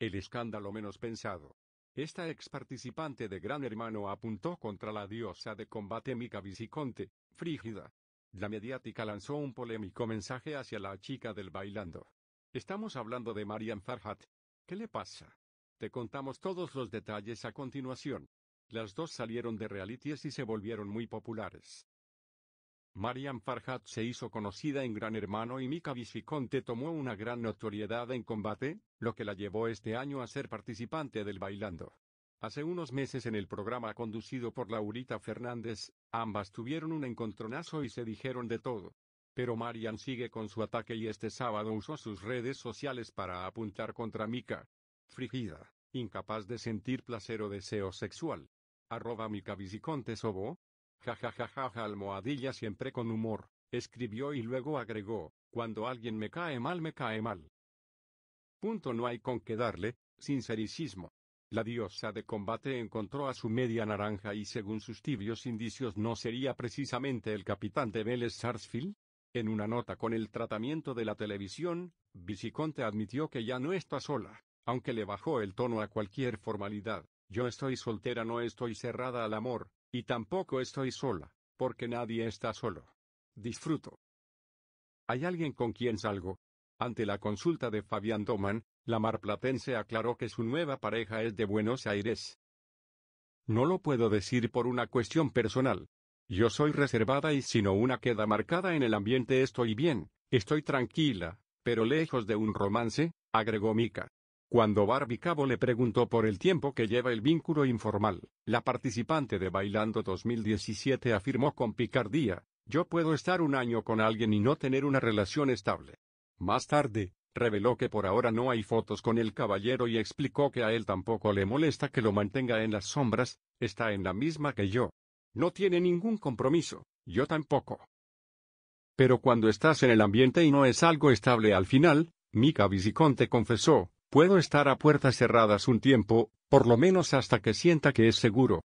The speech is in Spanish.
El escándalo menos pensado. Esta ex participante de Gran Hermano apuntó contra la diosa de combate Mica Visiconte, Frígida. La mediática lanzó un polémico mensaje hacia la chica del bailando. Estamos hablando de Marian Farhat. ¿Qué le pasa? Te contamos todos los detalles a continuación. Las dos salieron de realities y se volvieron muy populares. Marian Farhat se hizo conocida en Gran Hermano y Mika Viziconte tomó una gran notoriedad en combate, lo que la llevó este año a ser participante del Bailando. Hace unos meses en el programa conducido por Laurita Fernández, ambas tuvieron un encontronazo y se dijeron de todo. Pero Marian sigue con su ataque y este sábado usó sus redes sociales para apuntar contra Mika. Frigida, incapaz de sentir placer o deseo sexual. Arroba Mika Visiconte Sobo, ja almohadilla siempre con humor, escribió y luego agregó, cuando alguien me cae mal me cae mal. Punto no hay con qué darle, sincericismo. La diosa de combate encontró a su media naranja y según sus tibios indicios no sería precisamente el capitán de Vélez Sarsfield. En una nota con el tratamiento de la televisión, Visiconte admitió que ya no está sola, aunque le bajó el tono a cualquier formalidad. Yo estoy soltera, no estoy cerrada al amor, y tampoco estoy sola, porque nadie está solo. Disfruto. ¿Hay alguien con quien salgo? Ante la consulta de Fabián Doman, la marplatense aclaró que su nueva pareja es de Buenos Aires. No lo puedo decir por una cuestión personal. Yo soy reservada y si no una queda marcada en el ambiente estoy bien, estoy tranquila, pero lejos de un romance, agregó Mika. Cuando Barbie Cabo le preguntó por el tiempo que lleva el vínculo informal, la participante de Bailando 2017 afirmó con picardía, yo puedo estar un año con alguien y no tener una relación estable. Más tarde, reveló que por ahora no hay fotos con el caballero y explicó que a él tampoco le molesta que lo mantenga en las sombras, está en la misma que yo. No tiene ningún compromiso, yo tampoco. Pero cuando estás en el ambiente y no es algo estable al final, Mika Visiconte confesó, Puedo estar a puertas cerradas un tiempo, por lo menos hasta que sienta que es seguro.